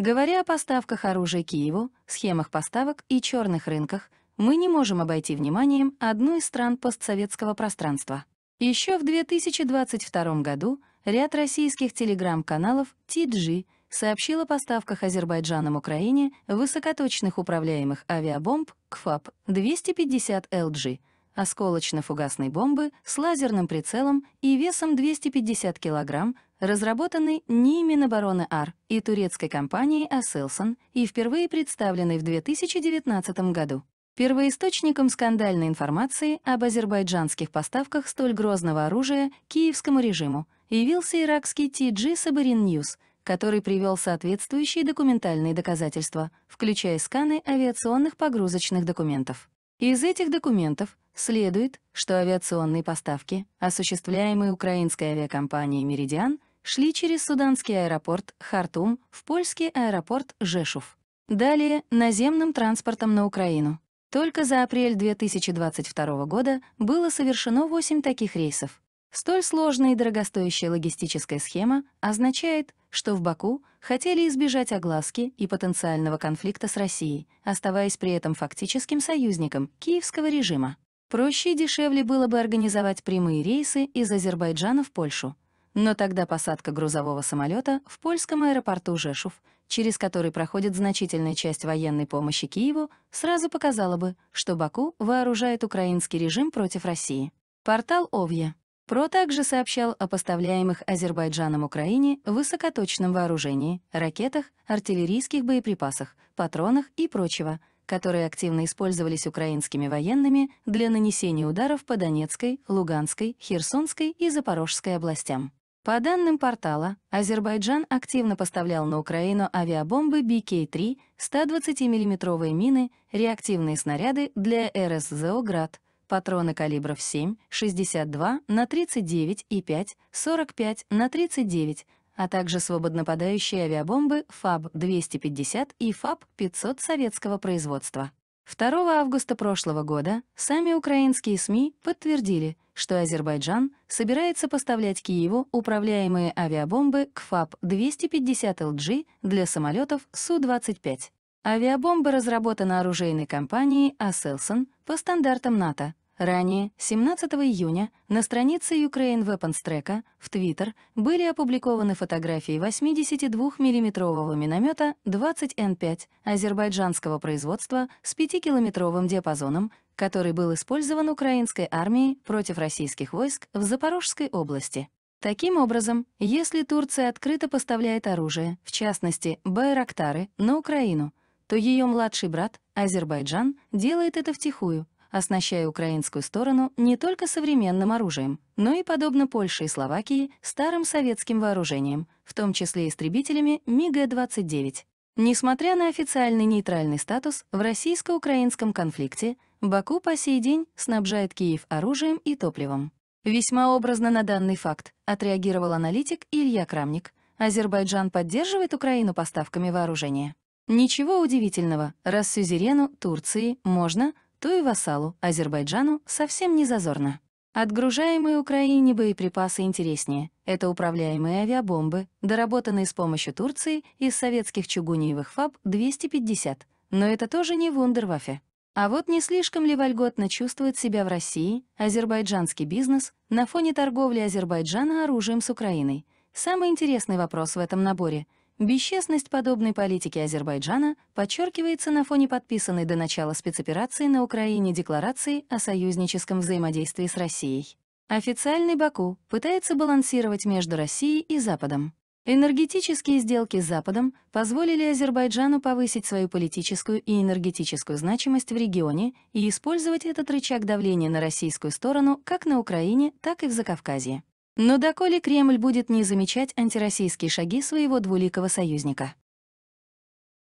Говоря о поставках оружия Киеву, схемах поставок и черных рынках, мы не можем обойти вниманием одну из стран постсоветского пространства. Еще в 2022 году ряд российских телеграм-каналов TG сообщил о поставках Азербайджаном Украине высокоточных управляемых авиабомб КФАП 250 LG, осколочно-фугасной бомбы с лазерным прицелом и весом 250 килограмм разработаны НИИ Минобороны АР и турецкой компанией Аселсон и впервые представлены в 2019 году. Первоисточником скандальной информации об азербайджанских поставках столь грозного оружия киевскому режиму явился иракский TG Сабарин Ньюс, который привел соответствующие документальные доказательства, включая сканы авиационных погрузочных документов. Из этих документов следует, что авиационные поставки, осуществляемые украинской авиакомпанией «Меридиан», шли через суданский аэропорт Хартум в польский аэропорт Жешув. Далее — наземным транспортом на Украину. Только за апрель 2022 года было совершено 8 таких рейсов. Столь сложная и дорогостоящая логистическая схема означает, что в Баку хотели избежать огласки и потенциального конфликта с Россией, оставаясь при этом фактическим союзником киевского режима. Проще и дешевле было бы организовать прямые рейсы из Азербайджана в Польшу, но тогда посадка грузового самолета в польском аэропорту Жешув, через который проходит значительная часть военной помощи Киеву, сразу показала бы, что Баку вооружает украинский режим против России. Портал Овье. ПРО также сообщал о поставляемых Азербайджаном Украине высокоточном вооружении, ракетах, артиллерийских боеприпасах, патронах и прочего, которые активно использовались украинскими военными для нанесения ударов по Донецкой, Луганской, Херсонской и Запорожской областям. По данным портала, Азербайджан активно поставлял на Украину авиабомбы бк 3 120 миллиметровые мины, реактивные снаряды для РСЗО «Град», патроны калибров 7, 62 на 39 и 5, 45 на 39, а также свободнопадающие авиабомбы ФАБ-250 и ФАБ-500 советского производства. 2 августа прошлого года сами украинские СМИ подтвердили — что Азербайджан собирается поставлять Киеву управляемые авиабомбы КФАП-250ЛГ для самолетов Су-25. Авиабомба разработана оружейной компанией «Аселсон» по стандартам НАТО, Ранее, 17 июня, на странице Ukraine Weapons Track в Twitter были опубликованы фотографии 82 миллиметрового миномета 20Н5 азербайджанского производства с 5-километровым диапазоном, который был использован украинской армией против российских войск в Запорожской области. Таким образом, если Турция открыто поставляет оружие, в частности, байрактары, на Украину, то ее младший брат, Азербайджан, делает это втихую — оснащая украинскую сторону не только современным оружием, но и, подобно Польше и Словакии, старым советским вооружением, в том числе истребителями МиГ-29. Несмотря на официальный нейтральный статус, в российско-украинском конфликте Баку по сей день снабжает Киев оружием и топливом. Весьма образно на данный факт отреагировал аналитик Илья Крамник. Азербайджан поддерживает Украину поставками вооружения. Ничего удивительного, раз сюзерену Турции можно, то и вассалу, Азербайджану, совсем не зазорно. Отгружаемые Украине боеприпасы интереснее. Это управляемые авиабомбы, доработанные с помощью Турции из советских чугуниевых ФАБ-250. Но это тоже не вундерваффе. А вот не слишком ли вольготно чувствует себя в России азербайджанский бизнес на фоне торговли Азербайджана оружием с Украиной? Самый интересный вопрос в этом наборе — Бесчестность подобной политики Азербайджана подчеркивается на фоне подписанной до начала спецоперации на Украине декларации о союзническом взаимодействии с Россией. Официальный Баку пытается балансировать между Россией и Западом. Энергетические сделки с Западом позволили Азербайджану повысить свою политическую и энергетическую значимость в регионе и использовать этот рычаг давления на российскую сторону как на Украине, так и в Закавказье. Но доколе Кремль будет не замечать антироссийские шаги своего двуликого союзника?